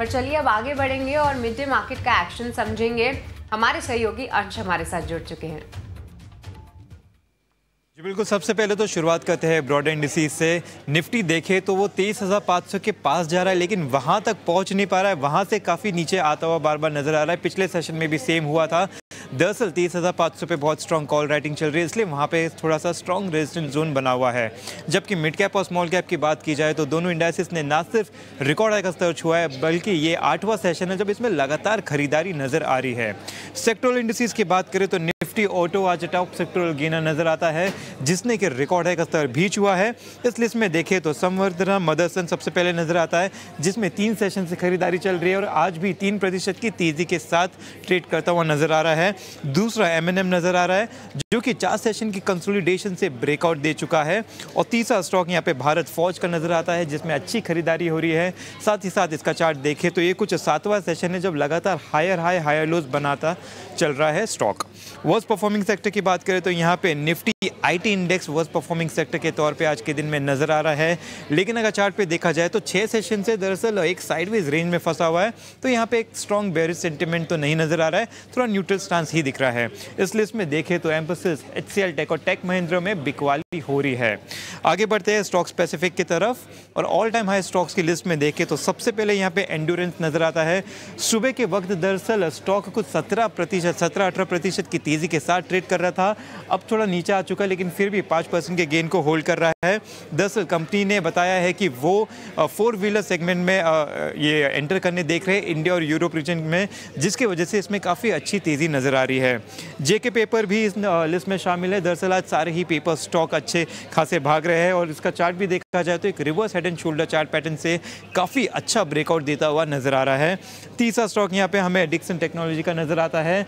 पर चलिए अब आगे बढ़ेंगे और मिड डे मार्केट का एक्शन समझेंगे हमारे सहयोगी अंश हमारे साथ जुड़ चुके हैं बिल्कुल सबसे पहले तो शुरुआत करते हैं ब्रॉड इंडिसीज से निफ्टी देखे तो वो तेईस हज़ार पाँच सौ के पास जा रहा है लेकिन वहाँ तक पहुँच नहीं पा रहा है वहाँ से काफ़ी नीचे आता हुआ बार बार नज़र आ रहा है पिछले सेशन में भी सेम हुआ था दरअसल तीस हज़ार पाँच सौ पे बहुत स्ट्रॉन्ग कॉल राइटिंग चल रही है इसलिए वहाँ पे थोड़ा सा स्ट्रॉन्ग रेजिडेंट जोन बना हुआ है जबकि मिड कैप और स्मॉल कैप की बात की जाए तो दोनों इंडस्ट्रीज़ ने ना सिर्फ रिकॉर्ड हाई का स्तर छुआ है बल्कि ये आठवां सेशन है जब इसमें लगातार खरीदारी नज़र आ रही है सेक्टोरल इंडस्ट्रीज़ की बात करें तो निफ्टी ऑटो आज टॉप सेक्टोरल गेनर नज़र आता है जिसने कि रिकॉर्ड हाई का स्तर भी छुआ है इस लिस्ट में देखें तो संवर्धना मदरसन सबसे पहले नज़र आता है जिसमें तीन सेशन से खरीदारी चल रही है और आज भी तीन प्रतिशत की तेज़ी के साथ ट्रेड करता हुआ नज़र आ रहा है दूसरा एमएनएम नज़र आ रहा है जो कि चार सेशन की कंसोलिडेशन से ब्रेकआउट दे चुका है और तीसरा स्टॉक यहाँ पे भारत फौज का नज़र आता है जिसमें अच्छी खरीदारी हो रही है साथ ही साथ इसका चार्ट देखें तो ये कुछ सातवां सेशन है जब लगातार हायर हाई हायर लोज बनाता चल रहा है स्टॉक वर्स्ट परफॉर्मिंग सेक्टर की बात करें तो यहाँ पे Nifty IT index worst performing sector के तौर पे आज के दिन में नज़र आ रहा है लेकिन अगर चार्ट पे देखा जाए तो छः सेशन से दरअसल एक साइडवेज रेंज में फंसा हुआ है तो यहाँ पे एक स्ट्रॉन्ग बेरिस सेंटिमेंट तो नहीं नज़र आ रहा है थोड़ा न्यूट्रल स्टांस एम्फोसिस ही दिख रहा है इस लिस्ट में देखें तो एम्फोसिस एच सी टेक और टेक महिंद्रा में बिकवाली हो रही है आगे बढ़ते हैं स्टॉक स्पेसिफिक की तरफ और ऑल टाइम हाई स्टॉक्स की लिस्ट में देखें तो सबसे पहले यहाँ पे एंडोरेंस नज़र आता है सुबह के वक्त दरअसल स्टॉक कुछ सत्रह प्रतिशत सत्रह अठारह प्रतिशत की तेज़ी के साथ ट्रेड कर रहा था अब थोड़ा नीचे आ चुका है लेकिन फिर भी पाँच परसेंट के गेन को होल्ड कर रहा है दरअसल कंपनी ने बताया है कि वो फोर व्हीलर सेगमेंट में ये एंटर करने देख रहे हैं इंडिया और यूरोप रीजन में जिसकी वजह से इसमें काफ़ी अच्छी तेज़ी नज़र आ जारी है जेके पेपर भी इस लिस्ट में शामिल है दरअसल आज सारे ही पेपर स्टॉक अच्छे खासे भाग रहे हैं और इसका चार्ट भी देखा जाए तो एक reverse head and shoulder chart pattern से काफ़ी अच्छा ब्रेकआउट देता हुआ नजर आ रहा है तीसरा स्टॉक यहाँ पे हमें एडिक्सन टेक्नोलॉजी का नज़र आता है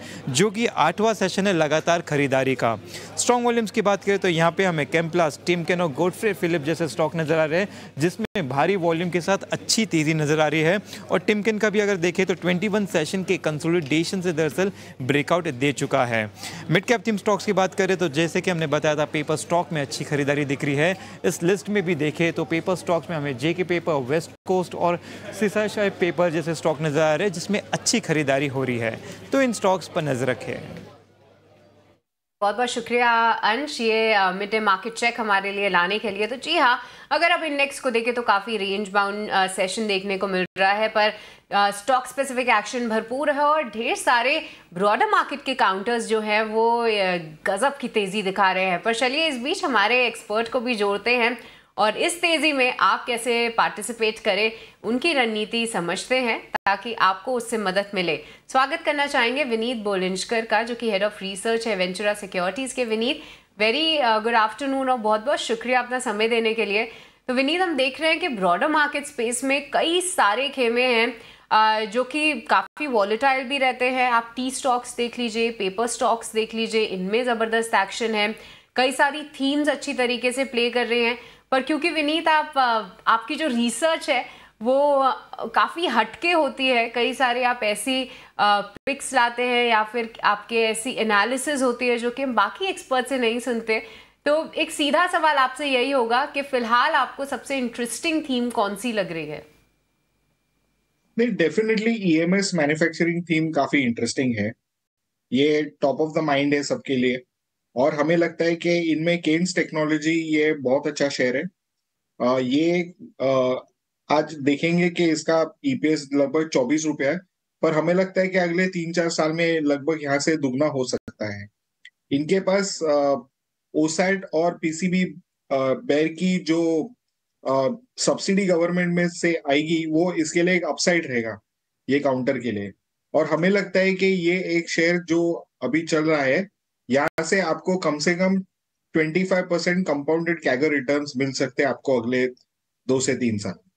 जो कि आठवां सेशन है लगातार खरीदारी का स्ट्रॉन्ग वॉल्यूम्स की बात करें तो यहाँ पे हमें कैम्प्लास टीम कैनो गोडफ्रे फिलिप जैसे स्टॉक नज़र आ रहे हैं जिसमें भारी वॉल्यूम के साथ अच्छी तेज़ी नज़र आ रही है और टिमकिन का भी अगर देखें तो 21 सेशन के कंसोलिडेशन से दरअसल ब्रेकआउट आउट दे चुका है मिड कैप थीम स्टॉक्स की बात करें तो जैसे कि हमने बताया था पेपर स्टॉक में अच्छी खरीदारी दिख रही है इस लिस्ट में भी देखें तो पेपर स्टॉक्स में हमें जेके पेपर वेस्ट कोस्ट और सीसाशाही पेपर जैसे स्टॉक नज़र आ रहे हैं जिसमें अच्छी खरीदारी हो रही है तो इन स्टॉक्स पर नज़र रखें बहुत बहुत शुक्रिया अंश ये मिड डे मार्केट चेक हमारे लिए लाने के लिए तो जी हाँ अगर आप इंडेक्स को देखें तो काफ़ी रेंज बाउंड सेशन देखने को मिल रहा है पर स्टॉक स्पेसिफिक एक्शन भरपूर है और ढेर सारे ब्रॉडर मार्केट के काउंटर्स जो हैं वो गज़ब की तेज़ी दिखा रहे हैं पर चलिए इस बीच हमारे एक्सपर्ट को भी जोड़ते हैं और इस तेज़ी में आप कैसे पार्टिसिपेट करें उनकी रणनीति समझते हैं ताकि आपको उससे मदद मिले स्वागत करना चाहेंगे विनीत बोलिंजकर का जो कि हेड ऑफ रिसर्च है वेंचुरा सिक्योरिटीज़ के विनीत वेरी गुड आफ्टरनून और बहुत बहुत शुक्रिया अपना समय देने के लिए तो विनीत हम देख रहे हैं कि ब्रॉडर मार्केट स्पेस में कई सारे खेमे हैं uh, जो कि काफ़ी वॉलेटाइल भी रहते हैं आप टी स्टॉक्स देख लीजिए पेपर स्टॉक्स देख लीजिए इनमें ज़बरदस्त एक्शन है कई सारी थीम्स अच्छी तरीके से प्ले कर रहे हैं पर क्योंकि विनीत आप आपकी जो रिसर्च है वो काफ़ी हटके होती है कई सारे आप ऐसी पिक्स लाते हैं या फिर आपके ऐसी एनालिसिस होती है जो कि हम बाकी एक्सपर्ट से नहीं सुनते तो एक सीधा सवाल आपसे यही होगा कि फिलहाल आपको सबसे इंटरेस्टिंग थीम कौन सी लग रही है नहीं डेफिनेटली ईएमएस मैन्युफैक्चरिंग थीम काफी इंटरेस्टिंग है ये टॉप ऑफ द माइंड है सबके लिए और हमें लगता है कि इनमें केन्स टेक्नोलॉजी ये बहुत अच्छा शेयर है आ, ये आ, आज देखेंगे कि इसका ईपीएस e लगभग चौबीस रुपया है पर हमें लगता है कि अगले तीन चार साल में लगभग यहाँ से दुगना हो सकता है इनके पास ओसाइट और पीसीबी बैर की जो सब्सिडी गवर्नमेंट में से आएगी वो इसके लिए एक अपसाइड रहेगा ये काउंटर के लिए और हमें लगता है कि ये एक शेयर जो अभी चल रहा है यहाँ से आपको कम से कम twenty five percent compounded CAGR return मिल सकते हैं आपको अगले दो से तीन साल